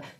whatever.